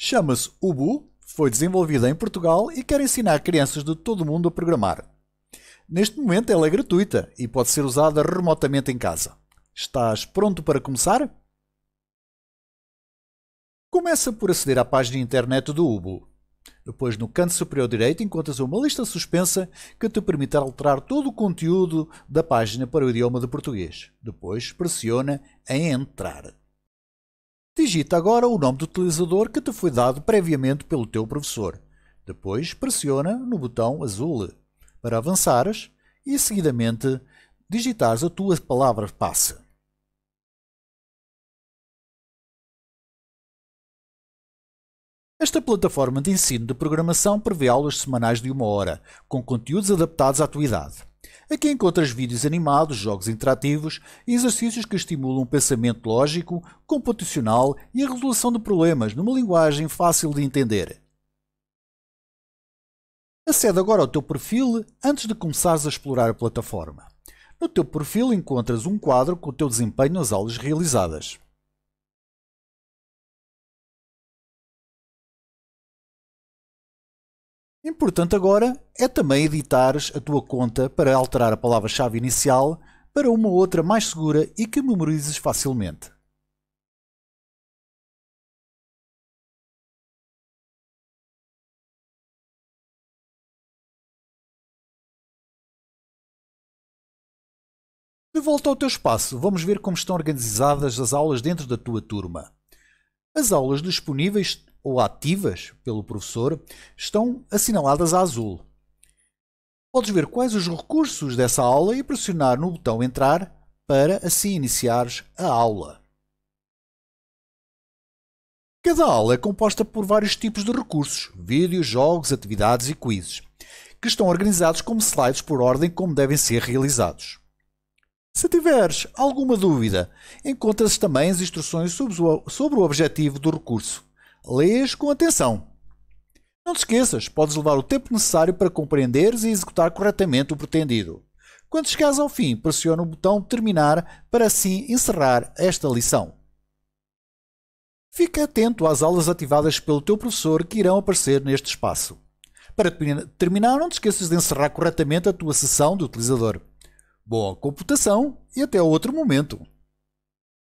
Chama-se Ubu, foi desenvolvida em Portugal e quer ensinar crianças de todo o mundo a programar. Neste momento ela é gratuita e pode ser usada remotamente em casa. Estás pronto para começar? Começa por aceder à página internet do Ubu. Depois, no canto superior direito, encontras uma lista suspensa que te permite alterar todo o conteúdo da página para o idioma de português. Depois, pressiona em Entrar. Digita agora o nome do utilizador que te foi dado previamente pelo teu professor. Depois pressiona no botão azul para avançares e seguidamente digitares a tua palavra-passe. Esta plataforma de ensino de programação prevê aulas semanais de uma hora, com conteúdos adaptados à tua idade. Aqui encontras vídeos animados, jogos interativos e exercícios que estimulam o pensamento lógico, computacional e a resolução de problemas numa linguagem fácil de entender. Acede agora ao teu perfil antes de começares a explorar a plataforma. No teu perfil encontras um quadro com o teu desempenho nas aulas realizadas. Importante agora é também editares a tua conta para alterar a palavra-chave inicial para uma outra mais segura e que memorizes facilmente. De volta ao teu espaço, vamos ver como estão organizadas as aulas dentro da tua turma. As aulas disponíveis ou ativas pelo professor estão assinaladas a azul. Podes ver quais os recursos dessa aula e pressionar no botão Entrar para assim iniciares a aula. Cada aula é composta por vários tipos de recursos, vídeos, jogos, atividades e quizzes, que estão organizados como slides por ordem como devem ser realizados. Se tiveres alguma dúvida, encontras também as instruções sobre o objetivo do recurso lês com atenção. Não te esqueças, podes levar o tempo necessário para compreenderes e executar corretamente o pretendido. Quando chegares ao fim, pressiona o botão Terminar para assim encerrar esta lição. Fica atento às aulas ativadas pelo teu professor que irão aparecer neste espaço. Para terminar, não te esqueças de encerrar corretamente a tua sessão de utilizador. Boa computação e até outro momento!